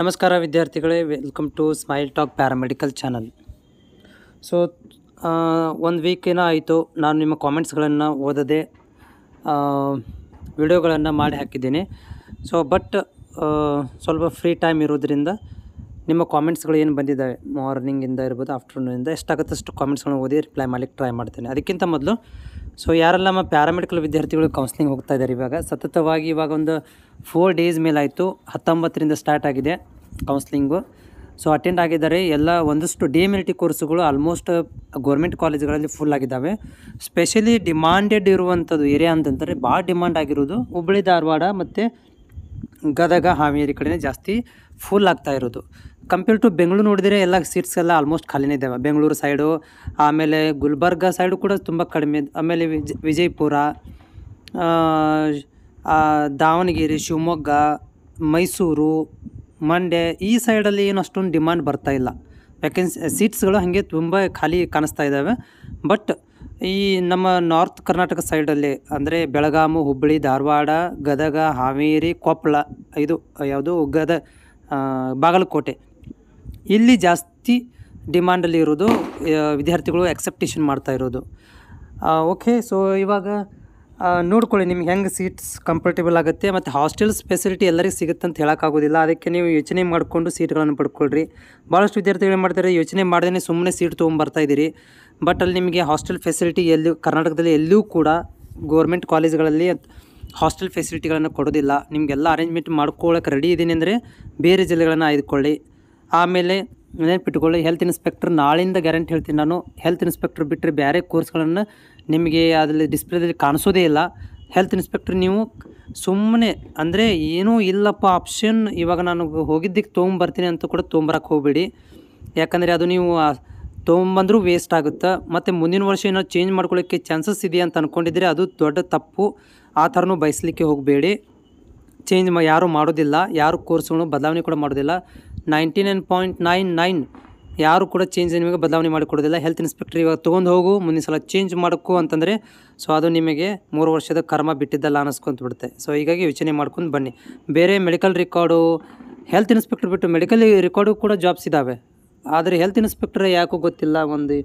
ನಮಸ್ಕಾರ ವಿದ್ಯಾರ್ಥಿಗಳೇ welcome to smile talk paramedical channel so ಒಂದು ವೀಕ್ ಏನೋ ಆಯಿತು ನಾನು ನಿಮ್ಮ ಕಾಮೆಂಟ್ಸ್ಗಳನ್ನು ಓದದೆ ವಿಡಿಯೋಗಳನ್ನು ಮಾಡಿ ಹಾಕಿದ್ದೀನಿ ಸೊ ಬಟ್ ಸ್ವಲ್ಪ ಫ್ರೀ ಟೈಮ್ ಇರೋದ್ರಿಂದ ನಿಮ್ಮ ಕಾಮೆಂಟ್ಸ್ಗಳು ಏನು ಬಂದಿದ್ದಾವೆ ಮಾರ್ನಿಂಗಿಂದ ಇರ್ಬೋದು ಆಫ್ಟರ್ನೂನಿಂದ ಎಷ್ಟಾಗುತ್ತೆ ಅಷ್ಟು ಕಾಮೆಂಟ್ಸ್ಗಳನ್ನ ಓದಿ ರಿಪ್ಲೈ ಮಾಡಲಿಕ್ಕೆ ಟ್ರೈ ಮಾಡ್ತೇನೆ ಅದಕ್ಕಿಂತ ಮೊದಲು ಸೊ ಯಾರೆಲ್ಲ ನಮ್ಮ ಪ್ಯಾರಾಮೆಡಿಕಲ್ ವಿದ್ಯಾರ್ಥಿಗಳು ಕೌನ್ಸ್ಲಿಂಗ್ ಹೋಗ್ತಾ ಇದ್ದಾರೆ ಇವಾಗ ಸತತವಾಗಿ ಇವಾಗ ಒಂದು ಫೋರ್ ಡೇಸ್ ಮೇಲಾಯಿತು ಹತ್ತೊಂಬತ್ತರಿಂದ ಸ್ಟಾರ್ಟ್ ಆಗಿದೆ ಕೌನ್ಸಿಲಿಂಗು ಸೊ ಅಟೆಂಡ್ ಆಗಿದ್ದಾರೆ ಎಲ್ಲ ಒಂದಷ್ಟು ಟಿ ಕೋರ್ಸುಗಳು ಆಲ್ಮೋಸ್ಟ್ ಗೌರ್ಮೆಂಟ್ ಕಾಲೇಜ್ಗಳಲ್ಲಿ ಫುಲ್ ಆಗಿದ್ದಾವೆ ಸ್ಪೆಷಲಿ ಡಿಮಾಂಡೆಡ್ ಇರುವಂಥದ್ದು ಏರಿಯಾ ಅಂತಂದರೆ ಭಾಳ ಡಿಮಾಂಡ್ ಆಗಿರೋದು ಹುಬ್ಬಳ್ಳಿ ಧಾರವಾಡ ಮತ್ತು ಗದಗ ಹಾವೇರಿ ಕಡೆನೇ ಜಾಸ್ತಿ ಫುಲ್ ಆಗ್ತಾ ಇರೋದು ಕಂಪೇರ್ ಟು ಬೆಂಗಳೂರು ನೋಡಿದರೆ ಎಲ್ಲ ಸೀಟ್ಸ್ ಎಲ್ಲ ಆಲ್ಮೋಸ್ಟ್ ಖಾಲಿನೇ ಇದ್ದಾವೆ ಬೆಂಗಳೂರು ಸೈಡು ಆಮೇಲೆ ಗುಲ್ಬರ್ಗ ಸೈಡು ಕೂಡ ತುಂಬ ಕಡಿಮೆ ಆಮೇಲೆ ವಿಜ್ ವಿಜಯಪುರ ದಾವಣಗೆರೆ ಶಿವಮೊಗ್ಗ ಮೈಸೂರು ಮಂಡ್ಯ ಈ ಸೈಡಲ್ಲಿ ಏನು ಅಷ್ಟೊಂದು ಡಿಮಾಂಡ್ ಬರ್ತಾ ಇಲ್ಲ ವ್ಯಾಕೆನ್ಸಿ ಸೀಟ್ಸ್ಗಳು ಹಾಗೆ ತುಂಬ ಖಾಲಿ ಕಾಣಿಸ್ತಾ ಇದ್ದಾವೆ ಬಟ್ ಈ ನಮ್ಮ ನಾರ್ತ್ ಕರ್ನಾಟಕ ಸೈಡಲ್ಲಿ ಅಂದರೆ ಬೆಳಗಾಮು ಹುಬ್ಬಳ್ಳಿ ಧಾರವಾಡ ಗದಗ ಹಾವೇರಿ ಕೊಪ್ಪಳ ಇದು ಯಾವುದು ಗದ ಬಾಗಲಕೋಟೆ ಇಲ್ಲಿ ಜಾಸ್ತಿ ಡಿಮ್ಯಾಂಡಲ್ಲಿ ಇರೋದು ವಿದ್ಯಾರ್ಥಿಗಳು ಎಕ್ಸೆಪ್ಟೇಷನ್ ಮಾಡ್ತಾ ಇರೋದು ಓಕೆ ಸೊ ಇವಾಗ ನೋಡ್ಕೊಳ್ಳಿ ನಿಮ್ಗೆ ಹೆಂಗೆ ಸೀಟ್ಸ್ ಕಂಫರ್ಟೇಬಲ್ ಆಗುತ್ತೆ ಮತ್ತು ಹಾಸ್ಟೆಲ್ಸ್ ಫೆಸಿಲಿಟಿ ಎಲ್ಲರಿಗೂ ಸಿಗುತ್ತೆ ಅಂತ ಹೇಳೋಕ್ಕಾಗೋದಿಲ್ಲ ಅದಕ್ಕೆ ನೀವು ಯೋಚನೆ ಮಾಡಿಕೊಂಡು ಸೀಟ್ಗಳನ್ನು ಪಡ್ಕೊಳ್ರಿ ಭಾಳಷ್ಟು ವಿದ್ಯಾರ್ಥಿಗಳು ಏನು ಮಾಡ್ತಾರೆ ಯೋಚನೆ ಮಾಡ್ದೇ ಸುಮ್ಮನೆ ಸೀಟ್ ತೊಗೊಂಬರ್ತಾ ಇದ್ದೀರಿ ಬಟ್ ಅಲ್ಲಿ ನಿಮಗೆ ಹಾಸ್ಟೆಲ್ ಫೆಸಿಲಿಟಿ ಎಲ್ಲೂ ಕರ್ನಾಟಕದಲ್ಲಿ ಎಲ್ಲೂ ಕೂಡ ಗೋರ್ಮೆಂಟ್ ಕಾಲೇಜ್ಗಳಲ್ಲಿ ಹಾಸ್ಟೆಲ್ ಫೆಸಿಲಿಟಿಗಳನ್ನು ಕೊಡೋದಿಲ್ಲ ನಿಮಗೆಲ್ಲ ಅರೇಂಜ್ಮೆಂಟ್ ಮಾಡ್ಕೊಳ್ಳೋಕೆ ರೆಡಿ ಇದ್ದೀನಿ ಅಂದರೆ ಬೇರೆ ಜಿಲ್ಲೆಗಳನ್ನು ಆಯ್ದುಕೊಳ್ಳಿ ಆಮೇಲೆ ನೆನಪಿಟ್ಕೊಳ್ಳಿ ಹೆಲ್ತ್ ಇನ್ಸ್ಪೆಕ್ಟ್ರ್ ನಾಳಿಂದ ಗ್ಯಾರಂಟಿ ಹೇಳ್ತೀನಿ ನಾನು ಹೆಲ್ತ್ ಇನ್ಸ್ಪೆಕ್ಟ್ರ್ ಬಿಟ್ಟರೆ ಬೇರೆ ಕೋರ್ಸ್ಗಳನ್ನು ನಿಮಗೆ ಅದರಲ್ಲಿ ಡಿಸ್ಪ್ಲೇದಲ್ಲಿ ಕಾಣಿಸೋದೇ ಇಲ್ಲ ಹೆಲ್ತ್ ಇನ್ಸ್ಪೆಕ್ಟ್ರ್ ನೀವು ಸುಮ್ಮನೆ ಅಂದರೆ ಏನೂ ಇಲ್ಲಪ್ಪ ಆಪ್ಷನ್ ಇವಾಗ ನಾನು ಹೋಗಿದ್ದಕ್ಕೆ ತೊಗೊಂಬರ್ತೀನಿ ಅಂತ ಕೂಡ ತೊಗೊಂಬರಕ್ಕೆ ಹೋಗಬೇಡಿ ಯಾಕಂದರೆ ಅದು ನೀವು ತೊಗೊಂಬಂದರೂ ವೇಸ್ಟ್ ಆಗುತ್ತೆ ಮತ್ತು ಮುಂದಿನ ವರ್ಷ ಏನೋ ಚೇಂಜ್ ಮಾಡ್ಕೊಳ್ಳೋಕ್ಕೆ ಚಾನ್ಸಸ್ ಇದೆ ಅಂತ ಅಂದ್ಕೊಂಡಿದ್ರೆ ಅದು ದೊಡ್ಡ ತಪ್ಪು ಆ ಥರನೂ ಬಯಸಲಿಕ್ಕೆ ಹೋಗಬೇಡಿ ಚೇಂಜ್ ಮಾ ಯಾರೂ ಮಾಡೋದಿಲ್ಲ ಯಾರು ಕೋರ್ಸ್ಗಳು ಬದಲಾವಣೆ ಕೂಡ ಮಾಡೋದಿಲ್ಲ ninety nine point nine nine ಯಾರು ಕೂಡ ಚೇಂಜ್ ನಿಮಗೆ ಬದಲಾವಣೆ ಮಾಡಿಕೊಡೋದಿಲ್ಲ ಹೆಲ್ತ್ ಇನ್ಸ್ಪೆಕ್ಟರ್ ಇವಾಗ ತೊಗೊಂಡು ಹೋಗು ಮುಂದಿನ ಸಲ ಚೇಂಜ್ ಮಾಡೋಕ್ಕೂ ಅಂತಂದರೆ ಸೊ ಅದು ನಿಮಗೆ ಮೂರು ವರ್ಷದ ಕರ್ಮ ಬಿಟ್ಟಿದ್ದಲ್ಲ ಅನ್ನಿಸ್ಕೊಂತ ಬಿಡುತ್ತೆ ಸೊ ಹೀಗಾಗಿ ಯೋಚನೆ ಮಾಡ್ಕೊಂಡು ಬನ್ನಿ ಬೇರೆ ಮೆಡಿಕಲ್ ರೆಕಾರ್ಡು ಹೆಲ್ತ್ ಇನ್ಸ್ಪೆಕ್ಟರ್ ಬಿಟ್ಟು ಮೆಡಿಕಲ್ ರೆಕಾರ್ಡು ಕೂಡ ಜಾಬ್ಸ್ ಇದ್ದಾವೆ ಆದರೆ ಹೆಲ್ತ್ ಇನ್ಸ್ಪೆಕ್ಟರ್ ಯಾಕೋ ಗೊತ್ತಿಲ್ಲ ಒಂದು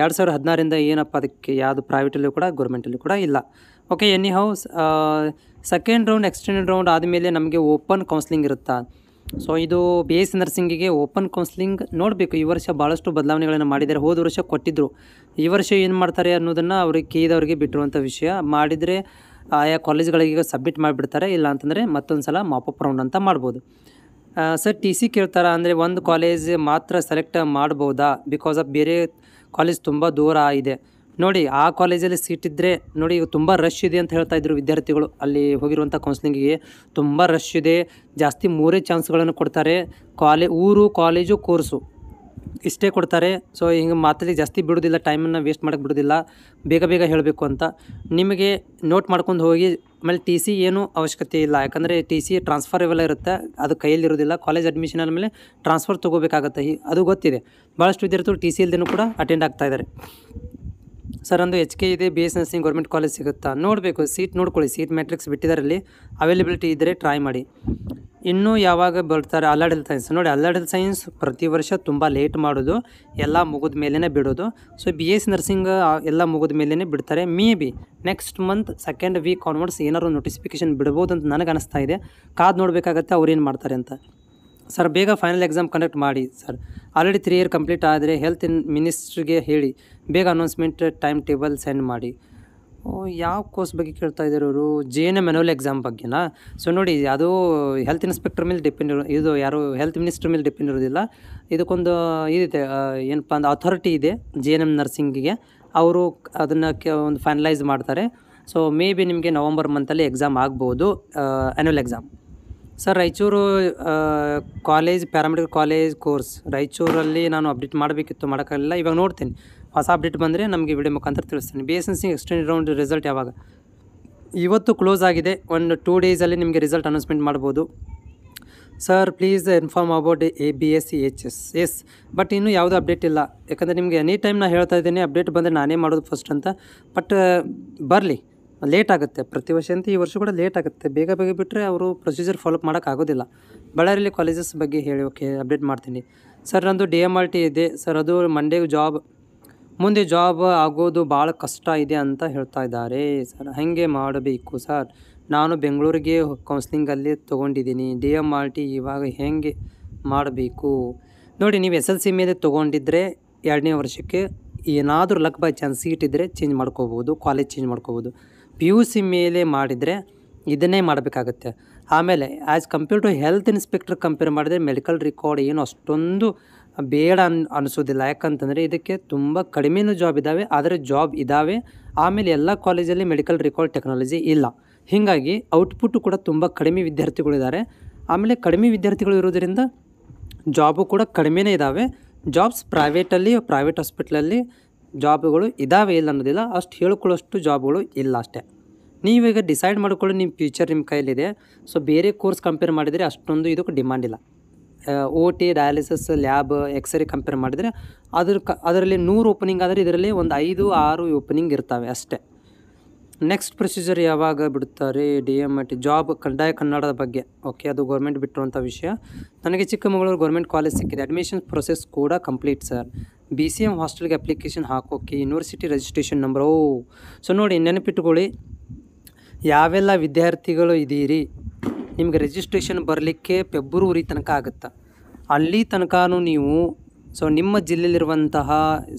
ಎರಡು ಸಾವಿರದ ಹದಿನಾರರಿಂದ ಏನಪ್ಪ ಅದಕ್ಕೆ ಯಾವುದು ಪ್ರೈವೇಟಲ್ಲೂ ಕೂಡ ಗೌರ್ಮೆಂಟಲ್ಲೂ ಕೂಡ ಇಲ್ಲ okay anyhow second round extended round ಆದಮೇಲೆ ನಮಗೆ ಓಪನ್ ಕೌನ್ಸಿಲಿಂಗ್ ಇರುತ್ತಾ ಸೊ ಇದು ಬಿ ಎಸ್ ನರ್ಸಿಂಗಿಗೆ ಓಪನ್ ಕೌನ್ಸಿಲಿಂಗ್ ನೋಡಬೇಕು ಈ ವರ್ಷ ಭಾಳಷ್ಟು ಬದಲಾವಣೆಗಳನ್ನು ಮಾಡಿದ್ದಾರೆ ಹೋದ ವರ್ಷ ಕೊಟ್ಟಿದ್ದರು ಈ ವರ್ಷ ಏನು ಮಾಡ್ತಾರೆ ಅನ್ನೋದನ್ನು ಅವ್ರಿಗೆ ಕೇದವ್ರಿಗೆ ಬಿಟ್ಟಿರುವಂಥ ವಿಷಯ ಮಾಡಿದರೆ ಆಯಾ ಕಾಲೇಜ್ಗಳಿಗೆ ಸಬ್ಮಿಟ್ ಮಾಡಿಬಿಡ್ತಾರೆ ಇಲ್ಲ ಅಂತಂದರೆ ಮತ್ತೊಂದು ಸಲ ಮಾಪಪ್ ರೌಂಡ್ ಅಂತ ಮಾಡ್ಬೋದು ಸರ್ ಟಿ ಸಿ ಕೇಳ್ತಾರೆ ಅಂದರೆ ಒಂದು ಕಾಲೇಜ್ ಮಾತ್ರ ಸೆಲೆಕ್ಟ್ ಮಾಡ್ಬೋದಾ ಬಿಕಾಸ್ ಆಫ್ ಬೇರೆ ಕಾಲೇಜ್ ತುಂಬ ದೂರ ಇದೆ ನೋಡಿ ಆ ಕಾಲೇಜಲ್ಲಿ ಸೀಟ್ ಇದ್ದರೆ ನೋಡಿ ತುಂಬ ರಶ್ ಇದೆ ಅಂತ ಹೇಳ್ತಾ ಇದ್ರು ವಿದ್ಯಾರ್ಥಿಗಳು ಅಲ್ಲಿ ಹೋಗಿರುವಂಥ ಕೌನ್ಸ್ಲಿಂಗಿಗೆ ತುಂಬ ರಶ್ ಇದೆ ಜಾಸ್ತಿ ಮೂರೇ ಚಾನ್ಸ್ಗಳನ್ನು ಕೊಡ್ತಾರೆ ಕಾಲೇ ಊರು ಕಾಲೇಜು ಕೋರ್ಸು ಇಷ್ಟೇ ಕೊಡ್ತಾರೆ ಸೊ ಹಿಂಗೆ ಮಾತಲ್ಲಿ ಜಾಸ್ತಿ ಬಿಡೋದಿಲ್ಲ ಟೈಮನ್ನು ವೇಸ್ಟ್ ಮಾಡೋಕ್ಕೆ ಬಿಡೋದಿಲ್ಲ ಬೇಗ ಬೇಗ ಹೇಳಬೇಕು ಅಂತ ನಿಮಗೆ ನೋಟ್ ಮಾಡ್ಕೊಂಡು ಹೋಗಿ ಆಮೇಲೆ ಟಿ ಸಿ ಏನೂ ಅವಶ್ಯಕತೆ ಇಲ್ಲ ಯಾಕಂದರೆ ಟಿ ಸಿ ಟ್ರಾನ್ಸ್ಫರ್ ಇವೆಲ್ಲ ಇರುತ್ತೆ ಅದು ಕೈಯಲ್ಲಿರೋದಿಲ್ಲ ಕಾಲೇಜ್ ಅಡ್ಮಿಷನ್ ಆದಮೇಲೆ ಟ್ರಾನ್ಸ್ಫರ್ ತೊಗೋಬೇಕಾಗತ್ತೆ ಅದು ಗೊತ್ತಿದೆ ಭಾಳಷ್ಟು ವಿದ್ಯಾರ್ಥಿಗಳು ಟಿ ಸಿ ಇಲ್ದೇನೂ ಕೂಡ ಅಟೆಂಡ್ ಆಗ್ತಾ ಇದ್ದಾರೆ ಸರ್ ಒಂದು ಎಚ್ ಕೆ ಇದೆ B S nursing government college ಸಿಗುತ್ತಾ ನೋಡಬೇಕು ಸೀಟ್ ನೋಡ್ಕೊಳ್ಳಿ ಸೀಟ್ ಮ್ಯಾಟ್ರಿಕ್ಸ್ ಬಿಟ್ಟಿದ್ದಾರಲ್ಲಿ ಅವೈಲೇಬಿಲಿಟಿ ಇದ್ದರೆ ಟ್ರೈ ಮಾಡಿ ಇನ್ನೂ ಯಾವಾಗ ಬರ್ತಾರೆ ಅಲಾಡಲ್ ಸೈನ್ಸ್ ನೋಡಿ ಅಲಾಡಲ್ ಸೈನ್ಸ್ ಪ್ರತಿ ವರ್ಷ ತುಂಬ ಲೇಟ್ ಮಾಡೋದು ಎಲ್ಲ ಮುಗಿದ ಮೇಲೇ ಬಿಡೋದು ಸೊ ಬಿ ಎಸ್ ನರ್ಸಿಂಗ್ ಎಲ್ಲ ಮುಗಿದ ಮೇಲೇ ಬಿಡ್ತಾರೆ maybe next month second week onwards ಏನಾದ್ರು ನೋಟಿಫಿಕೇಷನ್ ಬಿಡ್ಬೋದು ಅಂತ ನನಗೆ ಅನಿಸ್ತಾ ಇದೆ ಕಾದು ನೋಡಬೇಕಾಗತ್ತೆ ಅವ್ರು ಏನು ಮಾಡ್ತಾರೆ ಅಂತ ಸರ್ ಬೇಗ ಫೈನಲ್ ಎಕ್ಸಾಮ್ ಕಂಡಕ್ಟ್ ಮಾಡಿ sir already three year complete ಆದರೆ ಹೆಲ್ತ್ ಮಿನಿಸ್ಟ್ರಿಗೆ ಹೇಳಿ ಬೇಗ ಅನೌನ್ಸ್ಮೆಂಟ್ ಟೈಮ್ ಟೇಬಲ್ ಸೆಂಡ್ ಮಾಡಿ ಯಾವ ಕೋರ್ಸ್ ಬಗ್ಗೆ ಕೇಳ್ತಾ ಇದ್ದಾರೆ ಅವರು ಜೆ ಎನ್ ಎಮ್ ಎಕ್ಸಾಮ್ ಬಗ್ಗೆನಾ ಸೊ ನೋಡಿ ಅದು ಹೆಲ್ತ್ ಇನ್ಸ್ಪೆಕ್ಟರ್ ಮೇಲೆ ಡಿಪೆಂಡ್ ಇರೋ ಇದು ಯಾರು ಹೆಲ್ತ್ ಮಿನಿಸ್ಟರ್ ಮೇಲೆ ಡಿಪೆಂಡ್ ಇರೋದಿಲ್ಲ ಇದಕ್ಕೊಂದು ಇದಿದೆ ಏನಪ್ಪ ಅಂದ್ರೆ ಅಥಾರಿಟಿ ಇದೆ ಜೆ ಎನ್ ಎಮ್ ನರ್ಸಿಂಗಿಗೆ ಅವರು ಅದನ್ನು ಒಂದು ಫೈನಲೈಸ್ ಮಾಡ್ತಾರೆ ಸೊ ಮೇ ಬಿ ನಿಮಗೆ ನವಂಬರ್ ಮಂತಲ್ಲಿ ಎಕ್ಸಾಮ್ ಆಗ್ಬೋದು annual exam sir Raichur college paramedical college course ರಾಯಚೂರಲ್ಲಿ ನಾನು ಅಪ್ಡೇಟ್ ಮಾಡಬೇಕಿತ್ತು ಮಾಡೋಕ್ಕಾಗಲಿಲ್ಲ ಇವಾಗ ನೋಡ್ತೀನಿ ಹೊಸ ಅಪ್ಡೇಟ್ ಬಂದರೆ ನಮಗೆ ವಿಡಿಯೋ ಮುಖಾಂತರ ತಿಳಿಸ್ತೀನಿ B S N C extend round result ಯಾವಾಗ ಇವತ್ತು ಕ್ಲೋಸ್ ಆಗಿದೆ ಒಂದು ಟೂ ಡೇಸಲ್ಲಿ ನಿಮಗೆ ರಿಸಲ್ಟ್ ಅನೌನ್ಸ್ಮೆಂಟ್ ಮಾಡ್ಬೋದು sir please inform about A B S C H S S but ಇನ್ನೂ ಯಾವುದೂ ಅಪ್ಡೇಟ್ ಇಲ್ಲ ಯಾಕಂದರೆ ನಿಮಗೆ ಎನಿ ಟೈಮ್ ನಾನು ಹೇಳ್ತಾ ಇದ್ದೀನಿ ಅಪ್ಡೇಟ್ ಬಂದರೆ ನಾನೇ ಮಾಡೋದು ಫಸ್ಟ್ ಅಂತ ಬಟ್ ಬರಲಿ ಲೇಟ್ ಆಗುತ್ತೆ ಪ್ರತಿ ವರ್ಷ ಅಂತ ಈ ವರ್ಷ ಕೂಡ ಲೇಟ್ ಆಗುತ್ತೆ ಬೇಗ ಬೇಗ ಬಿಟ್ಟರೆ ಅವರು ಪ್ರೊಸೀಜರ್ ಫಾಲೋಅಪ್ ಮಾಡೋಕ್ಕಾಗೋದಿಲ್ಲ ಬಳ್ಳಾರಿಯಲ್ಲಿ ಕಾಲೇಜಸ್ ಬಗ್ಗೆ ಹೇಳಿ ಓಕೆ ಅಪ್ಡೇಟ್ ಮಾಡ್ತೀನಿ ಸರ್ ನಂದು ಡಿ ಎಮ್ ಆರ್ ಟಿ ಇದೆ ಸರ್ ಅದು ಮಂಡೇ ಜಾಬ್ ಮುಂದೆ ಜಾಬ್ ಆಗೋದು ಭಾಳ ಕಷ್ಟ ಇದೆ ಅಂತ ಹೇಳ್ತಾ ಇದ್ದಾರೆ ಸರ್ ಹಾಗೆ ಮಾಡಬೇಕು ಸರ್ ನಾನು ಬೆಂಗಳೂರಿಗೆ ಕೌನ್ಸ್ಲಿಂಗಲ್ಲಿ ತೊಗೊಂಡಿದ್ದೀನಿ ಡಿ ಎಮ್ ಆರ್ ಟಿ ಇವಾಗ ಹೇಗೆ ಮಾಡಬೇಕು ನೋಡಿ ನೀವು ಎಸ್ ಎಲ್ ಸಿ ಮೇಲೆ ತೊಗೊಂಡಿದ್ದರೆ ಎರಡನೇ ವರ್ಷಕ್ಕೆ ಏನಾದರೂ ಲಕ್ ಬೈ ಚಾನ್ಸ್ ಸೀಟ್ ಇದ್ದರೆ ಚೇಂಜ್ ಮಾಡ್ಕೋಬೋದು ಕಾಲೇಜ್ ಚೇಂಜ್ ಮಾಡ್ಕೋಬೋದು ಪಿ ಯು ಸಿ ಮೇಲೆ ಮಾಡಿದರೆ ಇದನ್ನೇ ಮಾಡಬೇಕಾಗುತ್ತೆ ಆಮೇಲೆ as compare to health inspector compare ಮಾಡಿದರೆ ಮೆಡಿಕಲ್ ರೆಕಾರ್ಡ್ ಏನು ಅಷ್ಟೊಂದು ಬೇಡ ಅನ್ ಅನಿಸೋದಿಲ್ಲ ಯಾಕಂತಂದರೆ ಇದಕ್ಕೆ ತುಂಬ ಕಡಿಮೆನೂ ಜಾಬ್ ಇದ್ದಾವೆ ಆದರೆ ಜಾಬ್ ಇದ್ದಾವೆ ಆಮೇಲೆ ಎಲ್ಲ ಕಾಲೇಜಲ್ಲಿ ಮೆಡಿಕಲ್ ರೆಕಾರ್ಡ್ ಟೆಕ್ನಾಲಜಿ ಇಲ್ಲ ಹೀಗಾಗಿ ಔಟ್ಪುಟ್ ಕೂಡ ತುಂಬ ಕಡಿಮೆ ವಿದ್ಯಾರ್ಥಿಗಳಿದ್ದಾರೆ ಆಮೇಲೆ ಕಡಿಮೆ ವಿದ್ಯಾರ್ಥಿಗಳು ಇರೋದರಿಂದ ಜಾಬು ಕೂಡ ಕಡಿಮೆನೇ ಇದ್ದಾವೆ ಜಾಬ್ಸ್ ಪ್ರೈವೇಟಲ್ಲಿ ಪ್ರೈವೇಟ್ ಹಾಸ್ಪಿಟ್ಲಲ್ಲಿ ಜಾಬ್ಗಳು ಇದ್ದಾವೆ ಇಲ್ಲ ಅನ್ನೋದಿಲ್ಲ ಅಷ್ಟು ಹೇಳ್ಕೊಳ್ಳೋಷ್ಟು ಜಾಬ್ಗಳು ಇಲ್ಲ ಅಷ್ಟೇ ನೀವೀಗ ಡಿಸೈಡ್ ಮಾಡ್ಕೊಳ್ಳಿ ನಿಮ್ಮ ಫ್ಯೂಚರ್ ನಿಮ್ಮ ಕೈಯಲ್ಲಿದೆ ಸೊ ಬೇರೆ ಕೋರ್ಸ್ ಕಂಪೇರ್ ಮಾಡಿದರೆ ಅಷ್ಟೊಂದು ಇದಕ್ಕೆ ಡಿಮ್ಯಾಂಡ್ ಇಲ್ಲ O T dialysis lab x-ray compare ಮಾಡಿದರೆ ಅದ್ರ ಕ ಅದರಲ್ಲಿ ನೂರು ಓಪನಿಂಗ್ ಆದರೆ ಇದರಲ್ಲಿ ಒಂದು ಐದು ಆರು ಓಪನಿಂಗ್ ಇರ್ತವೆ ಅಷ್ಟೇ ನೆಕ್ಸ್ಟ್ ಪ್ರೊಸೀಜರ್ ಯಾವಾಗ ಬಿಡ್ತಾರೆ ಡಿ ಎಮ್ ಟಿ ಜಾಬ್ ಕಡ್ಡಾಯ ಕನ್ನಡದ ಬಗ್ಗೆ ಓಕೆ ಅದು ಗೌರ್ಮೆಂಟ್ ಬಿಟ್ಟಿರುವಂಥ ವಿಷಯ ನನಗೆ ಚಿಕ್ಕಮಗಳೂರು ಗೌರ್ಮೆಂಟ್ ಕಾಲೇಜ್ ಸಿಕ್ಕಿದೆ ಅಡ್ಮಿಷನ್ ಪ್ರೊಸೆಸ್ ಕೂಡ complete sir B C M ಹಾಸ್ಟೆಲ್ಗೆ ಅಪ್ಲಿಕೇಶನ್ ಹಾಕೋಕೆ university registration number oh so ನೋಡಿ ನೆನಪಿಟ್ಕೊಳ್ಳಿ ಯಾವೆಲ್ಲ ವಿದ್ಯಾರ್ಥಿಗಳು ಇದ್ದೀರಿ ನಿಮಗೆ ರಿಜಿಸ್ಟ್ರೇಷನ್ ಬರಲಿಕ್ಕೆ ಫೆಬ್ರವರಿ ತನಕ ಆಗುತ್ತೆ ಅಲ್ಲಿ ತನಕನೂ ನೀವು ಸೊ ನಿಮ್ಮ ಜಿಲ್ಲೆಯಲ್ಲಿರುವಂತಹ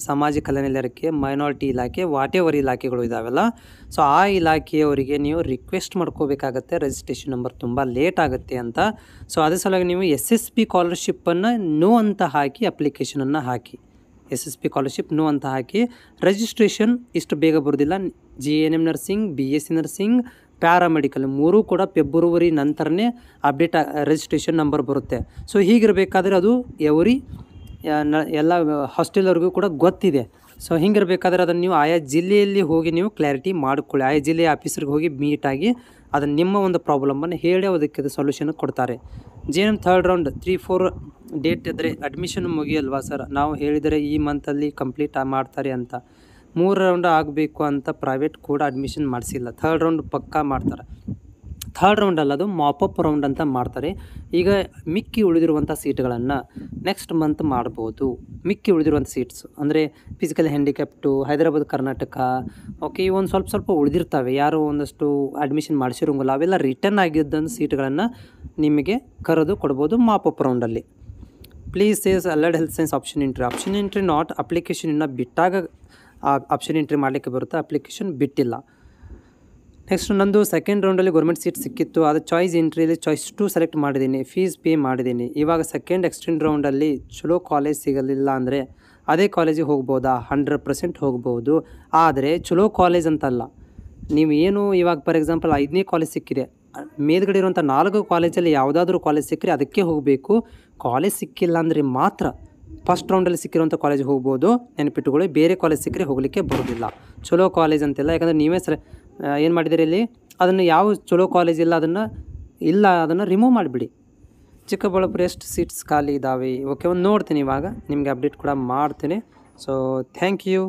ಸಮಾಜ ಕಲ್ಯಾಣ ಇಲಾಖೆ ಮೈನಾರಿಟಿ ಇಲಾಖೆ ವಾಟೆವರ್ ಇಲಾಖೆಗಳು ಇದ್ದಾವೆಲ್ಲ ಸೊ ಆ ಇಲಾಖೆಯವರಿಗೆ ನೀವು ರಿಕ್ವೆಸ್ಟ್ ಮಾಡ್ಕೋಬೇಕಾಗತ್ತೆ ರಿಜಿಸ್ಟ್ರೇಷನ್ ನಂಬರ್ ತುಂಬ ಲೇಟ್ ಆಗುತ್ತೆ ಅಂತ ಸೊ ಅದೇ ಸಲುವಾಗಿ ನೀವು ಎಸ್ ಎಸ್ ಪಿ ಸ್ಕಾಲರ್ಶಿಪ್ಪನ್ನು ನೋ ಅಂತ ಹಾಕಿ ಅಪ್ಲಿಕೇಶನನ್ನು ಹಾಕಿ S S P scholarship no ಅಂತ ಹಾಕಿ ರಿಜಿಸ್ಟ್ರೇಷನ್ ಇಷ್ಟು ಬೇಗ ಬರೋದಿಲ್ಲ G N M nursing B S C nursing paramedical ಮೂರೂ ಕೂಡ ಫೆಬ್ರವರಿ ನಂತರನೇ ಅಪ್ಡೇಟ್ ರಿಜಿಸ್ಟ್ರೇಷನ್ ನಂಬರ್ ಬರುತ್ತೆ ಸೊ ಹೀಗಿರಬೇಕಾದ್ರೆ ಅದು ಎವರಿ ಎಲ್ಲ ಹಾಸ್ಟೆಲ್ವರೆಗೂ ಕೂಡ ಗೊತ್ತಿದೆ ಸೊ ಹಿಂಗಿರಬೇಕಾದ್ರೆ ಅದನ್ನು ನೀವು ಆಯಾ ಜಿಲ್ಲೆಯಲ್ಲಿ ಹೋಗಿ ನೀವು ಕ್ಲಾರಿಟಿ ಮಾಡಿಕೊಳ್ಳಿ ಆಯಾ ಜಿಲ್ಲೆಯ ಆಫೀಸರ್ಗೆ ಹೋಗಿ ಮೀಟಾಗಿ ಅದನ್ನು ನಿಮ್ಮ ಒಂದು ಪ್ರಾಬ್ಲಮನ್ನು ಹೇಳಿ ಅದಕ್ಕೆ ಸೊಲ್ಯೂಷನ್ ಕೊಡ್ತಾರೆ G M third round three four date ಇದ್ದರೆ ಅಡ್ಮಿಷನ್ ಮುಗಿಯಲ್ವಾ ಸರ್ ನಾವು ಹೇಳಿದರೆ ಈ ಮಂತಲ್ಲಿ ಕಂಪ್ಲೀಟ್ ಮಾಡ್ತಾರೆ ಅಂತ ಮೂರು ರೌಂಡ್ ಆಗಬೇಕು ಅಂತ ಪ್ರೈವೇಟ್ ಕೂಡ ಅಡ್ಮಿಷನ್ ಮಾಡಿಸಿಲ್ಲ ಥರ್ಡ್ ರೌಂಡ್ ಪಕ್ಕಾ ಮಾಡ್ತಾರೆ ಥರ್ಡ್ ರೌಂಡ್ ಅಲ್ಲ ಮಾಪಪ್ ರೌಂಡ್ ಅಂತ ಮಾಡ್ತಾರೆ ಈಗ ಮಿಕ್ಕಿ ಉಳಿದಿರುವಂಥ ಸೀಟ್ಗಳನ್ನು ನೆಕ್ಸ್ಟ್ ಮಂತ್ ಮಾಡ್ಬೋದು ಮಿಕ್ಕಿ ಉಳಿದಿರುವಂಥ ಸೀಟ್ಸ್ ಅಂದರೆ physical handicapped Hyderabad Karnataka okay ಈ ಒಂದು ಸ್ವಲ್ಪ ಸ್ವಲ್ಪ ಉಳಿದಿರ್ತವೆ ಯಾರು ಒಂದಷ್ಟು ಅಡ್ಮಿಷನ್ ಮಾಡಿಸಿರೋಂಗಿಲ್ಲ ಅವೆಲ್ಲ ರಿಟರ್ನ್ ಆಗಿದ್ದಂಥ ಸೀಟ್ಗಳನ್ನು ನಿಮಗೆ ಕರೆದು ಕೊಡ್ಬೋದು ಮಾಪಪ್ ರೌಂಡಲ್ಲಿ please says alert health science option entry option entry not application ಇನ್ನು ಬಿಟ್ಟಾಗ ಆಪ್ಷನ್ ಎಂಟ್ರಿ ಮಾಡಲಿಕ್ಕೆ ಬರುತ್ತೆ ಅಪ್ಲಿಕೇಶನ್ ಬಿಟ್ಟಿಲ್ಲ ನೆಕ್ಸ್ಟ್ ನಂದು ಸೆಕೆಂಡ್ ರೌಂಡಲ್ಲಿ ಗೌರ್ಮೆಂಟ್ ಸೀಟ್ ಸಿಕ್ಕಿತ್ತು ಅದು ಚಾಯ್ಸ್ ಎಂಟ್ರಿಯಲ್ಲಿ ಚಾಯ್ಸ್ ಟು ಸೆಲೆಕ್ಟ್ ಮಾಡಿದ್ದೀನಿ ಫೀಸ್ ಪೇ ಮಾಡಿದ್ದೀನಿ ಇವಾಗ ಸೆಕೆಂಡ್ ಎಕ್ಸ್ಟೆಂಡ್ ರೌಂಡಲ್ಲಿ ಚಲೋ ಕಾಲೇಜ್ ಸಿಗಲಿಲ್ಲ ಅಂದರೆ ಅದೇ ಕಾಲೇಜಿಗೆ ಹೋಗ್ಬೋದಾ ಹಂಡ್ರೆಡ್ ಪರ್ಸೆಂಟ್ ಹೋಗ್ಬೋದು ಆದರೆ ಚಲೋ ಕಾಲೇಜ್ ಅಂತಲ್ಲ ನೀವು ಏನು ಇವಾಗ ಫಾರ್ ಎಕ್ಸಾಂಪಲ್ ಐದನೇ ಕಾಲೇಜ್ ಸಿಕ್ಕಿದೆ ಮೇಲ್ಗಡೆ ಇರುವಂಥ ನಾಲ್ಕು ಕಾಲೇಜಲ್ಲಿ ಯಾವುದಾದ್ರೂ ಕಾಲೇಜ್ ಸಿಕ್ಕರೆ ಅದಕ್ಕೆ ಹೋಗಬೇಕು ಕಾಲೇಜ್ ಸಿಕ್ಕಿಲ್ಲ ಅಂದರೆ ಮಾತ್ರ ಫಸ್ಟ್ ರೌಂಡಲ್ಲಿ ಸಿಕ್ಕಿರುವಂಥ ಕಾಲೇಜ್ ಹೋಗ್ಬೋದು ನೆನಪಿಟ್ಟುಕೊಳ್ಳಿ ಬೇರೆ ಕಾಲೇಜ್ ಸಿಕ್ಕರೆ ಹೋಗಲಿಕ್ಕೆ ಬರೋದಿಲ್ಲ ಚಲೋ ಕಾಲೇಜ್ ಅಂತಿಲ್ಲ ಯಾಕಂದರೆ ನೀವೇ ಸರ್ ಏನು ಮಾಡಿದಿರಿ ಇಲ್ಲಿ ಅದನ್ನು ಯಾವ ಚಲೋ ಕಾಲೇಜ್ ಇಲ್ಲ ಅದನ್ನು ಇಲ್ಲ ಅದನ್ನು ರಿಮೂವ್ ಮಾಡಿಬಿಡಿ ಚಿಕ್ಕಬಳ್ಳಾಪುರ ಎಷ್ಟು ಸೀಟ್ಸ್ ಖಾಲಿ ಇದ್ದಾವೆ ಓಕೆ ಒಂದು ನೋಡ್ತೀನಿ ಇವಾಗ ನಿಮಗೆ ಅಪ್ಡೇಟ್ ಕೂಡ ಮಾಡ್ತೀನಿ ಸೊ ಥ್ಯಾಂಕ್ ಯು